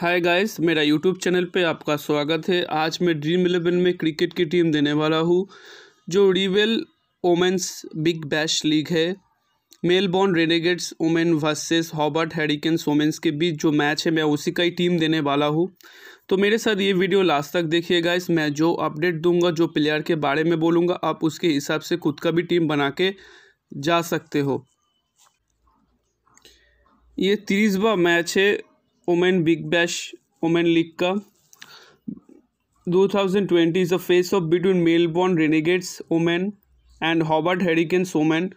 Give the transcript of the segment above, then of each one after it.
हाय guys मेरा YouTube channel पे आपका स्वागत है आज मैं ड्रीम इलेवन में क्रिकेट की टीम देने वाला हूँ जो रिवेल ओमेंस बिग बैश लीग है Melbourne Renegades women versus Hobart Hurricanes women's के बीच जो मैच है मैं उसी का ही टीम देने वाला हूँ तो मेरे साथ ये वीडियो लास्ट तक देखिए गाइस मैं जो अपडेट दूंगा जो प्लेयर के बारे में बोलूँगा आप उसके हिसाब से खुद का भी टीम बना के जा सकते हो ये तीसवा मैच है women Big Bash women league का 2020 is the face off between Melbourne Renegades women and Hobart Hurricanes women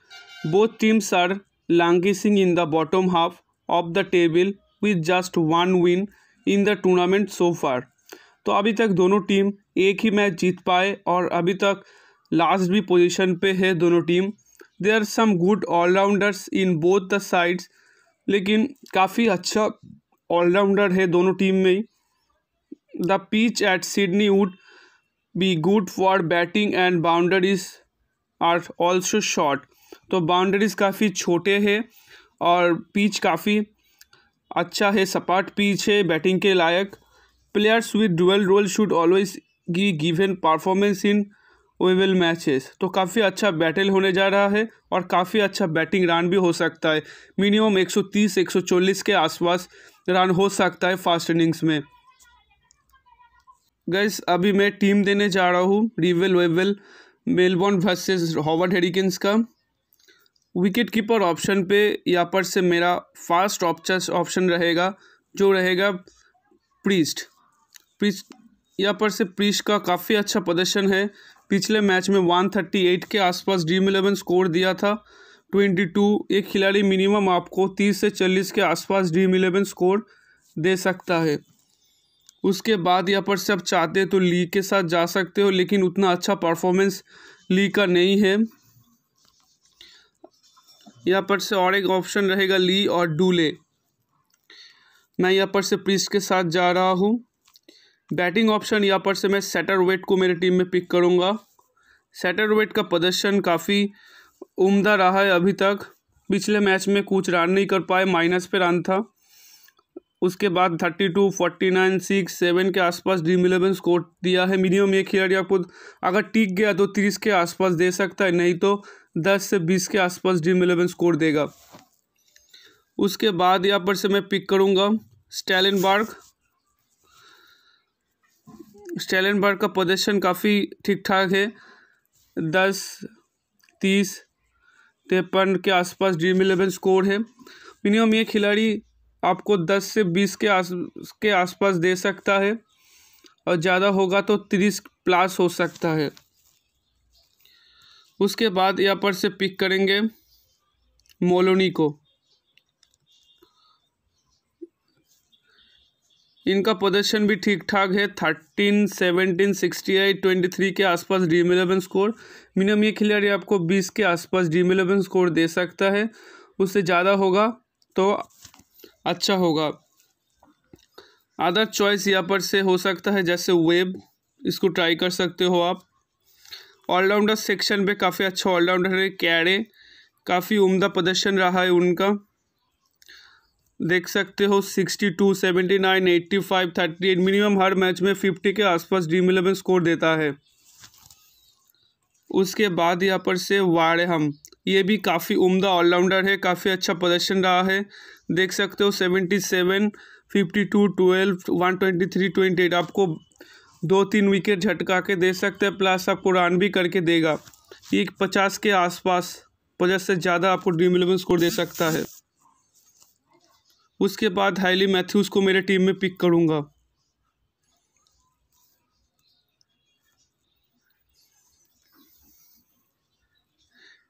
both teams are languishing in the bottom half of the table with just one win in the tournament so far तो अभी तक दोनों team एक ही match जीत पाए और अभी तक last भी पोजिशन पे है दोनों team they are some good allrounders in both the sides लेकिन काफ़ी अच्छा ऑलराउंडर है दोनों टीम में ही the pitch at Sydney would be good for batting and boundaries are also short तो बाउंड्रीज काफ़ी छोटे हैं और पिच काफ़ी अच्छा है सपाट पिच है बैटिंग के लायक players with dual role should always गी given performance in we will matches तो काफ़ी अच्छा बैटल होने जा रहा है और काफ़ी अच्छा बैटिंग रन भी हो सकता है मिनिमम 130 140 के आसपास रन हो सकता है फास्ट इनिंग्स में गैस अभी मैं टीम देने जा रहा हूँ रिवेल वेविल मेलबॉर्न वर्सेस हॉवर्ड हेडिकन्स का विकेट कीपर ऑप्शन पे यहाँ पर से मेरा फास्ट ऑप्शन रहेगा जो रहेगा प्रीस्ट प्रीस्ट यहाँ पर से प्रीस्ट का काफ़ी अच्छा प्रदर्शन है पिछले मैच में 138 के आसपास ड्रीम इलेवन स्कोर दिया था 22 एक खिलाड़ी मिनिमम आपको 30 से 40 के आसपास ड्रीम इलेवन स्कोर दे सकता है उसके बाद यहाँ पर से आप चाहते तो ली के साथ जा सकते हो लेकिन उतना अच्छा परफॉर्मेंस ली का नहीं है यहाँ पर से और एक ऑप्शन रहेगा ली और डूले मैं यहाँ पर से प्रिस्ट के साथ जा रहा हूँ बैटिंग ऑप्शन यहाँ पर से मैं सेटर वेट को मेरी टीम में पिक करूँगा सेटर वेट का प्रदर्शन काफ़ी उम्दा रहा है अभी तक पिछले मैच में कुछ रन नहीं कर पाए माइनस पे रन था उसके बाद thirty two forty nine six seven के आसपास ड्रीम इलेवन स्कोर दिया है मिनिमम ये खिलाड़ी आपको अगर टिक गया तो तीस के आसपास दे सकता है नहीं तो दस से बीस के आसपास ड्रीम इलेवन स्कोर देगा उसके बाद यहाँ पर से मैं पिक करूँगा स्टैलिन बार्ग स्टेलनबर्ग का पोजिशन काफ़ी ठीक ठाक है दस तीस तिरपन के आसपास ड्रीम इलेवन स्कोर है मिनिमम ये खिलाड़ी आपको दस से बीस के आस के आसपास दे सकता है और ज़्यादा होगा तो तीस प्लस हो सकता है उसके बाद यहाँ पर से पिक करेंगे मोलोनी को इनका प्रदर्शन भी ठीक ठाक है thirteen seventeen sixty eight twenty three के आसपास ड्रीम इलेवन स्कोर मिनिमम ये खिलाड़ी आपको बीस के आसपास ड्रीम इलेवन स्कोर दे सकता है उससे ज़्यादा होगा तो अच्छा होगा अदर चॉइस यहाँ पर से हो सकता है जैसे वेब इसको ट्राई कर सकते हो आप ऑलराउंडर सेक्शन पर काफ़ी अच्छा ऑलराउंडर है कैरे काफ़ी उम्दा प्रदर्शन रहा है उनका देख सकते हो sixty two seventy nine eighty five thirty eight minimum हर मैच में फिफ़्टी के आसपास ड्रीम इलेवन स्कोर देता है उसके बाद यहाँ पर से वाड़हम ये भी काफ़ी उम्दा ऑलराउंडर है काफ़ी अच्छा प्रदर्शन रहा है देख सकते हो seventy seven fifty two twelve one twenty three twenty eight आपको दो तीन विकेट झटका के दे सकते हैं प्लस आपको रन भी करके देगा ये पचास के आसपास पचास से ज़्यादा आपको ड्रीम इलेवन स्कोर दे सकता है उसके बाद हाईली मैथ्यूज़ को मेरे टीम में पिक करूँगा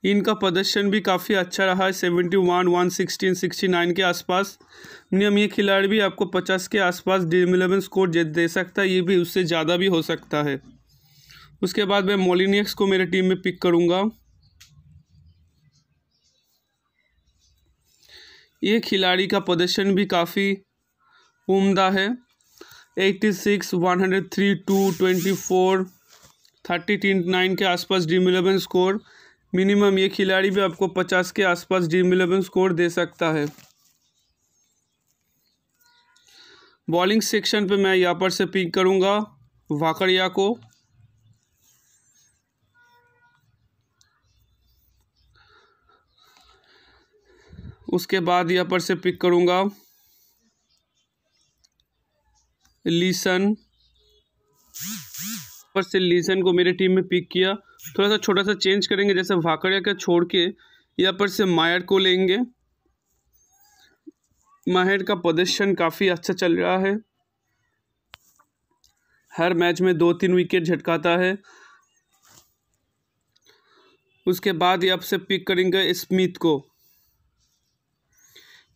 इनका प्रदर्शन भी काफ़ी अच्छा रहा है seventy one one sixteen sixty nine के आसपास नियम ये खिलाड़ी भी आपको पचास के आसपास ड्रीम इलेवन स्कोर दे सकता है ये भी उससे ज़्यादा भी हो सकता है उसके बाद मैं मोलिनियक्स को मेरे टीम में पिक करूँगा ये खिलाड़ी का प्रदर्शन भी काफ़ी उम्दा है eighty six one hundred three twenty four thirty 24, nine के आसपास ड्रीम इलेवन स्कोर मिनिमम ये खिलाड़ी भी आपको पचास के आसपास ड्रीम इलेवन स्कोर दे सकता है बॉलिंग सेक्शन पे मैं यहाँ पर से पिक करूँगा वाकड़िया को उसके बाद यहाँ पर से पिक करूँगा लीसन पर से लीसन को मेरे टीम में पिक किया थोड़ा सा छोटा सा चेंज करेंगे जैसे भाकड़िया का छोड़ के यहाँ पर से मायर को लेंगे माहिर का प्रदर्शन काफ़ी अच्छा चल रहा है हर मैच में दो तीन विकेट झटकाता है उसके बाद यहाँ से पिक करेंगे स्मिथ को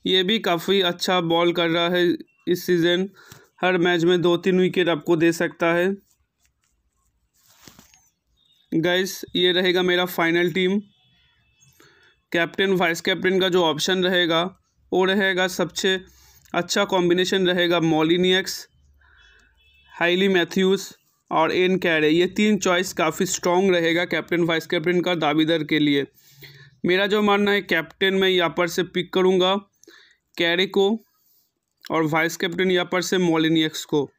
ये भी काफ़ी अच्छा बॉल कर रहा है इस सीज़न हर मैच में दो तीन विकेट आपको दे सकता है गैस ये रहेगा मेरा final team captain vice captain का जो ऑप्शन रहेगा वो रहेगा सबसे अच्छा कॉम्बिनेशन रहेगा मॉलिनियक्स हाइली मैथ्यूज़ और एन कैरे ये तीन चॉइस काफ़ी स्ट्रॉन्ग रहेगा कैप्टन वाइस कैप्टन का दावेदार के लिए मेरा जो मानना है कैप्टन मैं यहाँ पर से पिक करूँगा कैरे को और वाइस कैप्टन यहाँ पर से मोलिनियक्स को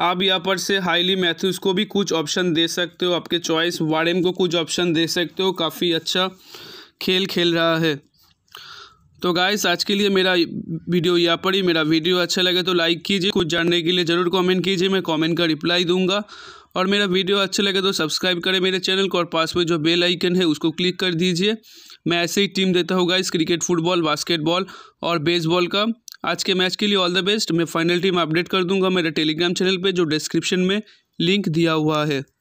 आप यहाँ पर से हाईली मैथ्यूज़ को भी कुछ ऑप्शन दे सकते हो आपके चॉइस वारेम को कुछ ऑप्शन दे सकते हो काफ़ी अच्छा खेल खेल रहा है तो गाइस आज के लिए मेरा वीडियो यहाँ पर ही मेरा वीडियो अच्छा लगे तो लाइक कीजिए कुछ जानने के लिए ज़रूर कमेंट कीजिए मैं कमेंट का रिप्लाई दूंगा और मेरा वीडियो अच्छा लगे तो सब्सक्राइब करें मेरे चैनल को और पास में जो बेल आइकन है उसको क्लिक कर दीजिए मैं ऐसे ही टीम देता हूँ गाइस क्रिकेट फुटबॉल बास्केटबॉल और बेसबॉल का आज के मैच के लिए ऑल द बेस्ट मैं फाइनल टीम अपडेट कर दूंगा मेरे टेलीग्राम चैनल पर जो डिस्क्रिप्शन में लिंक दिया हुआ है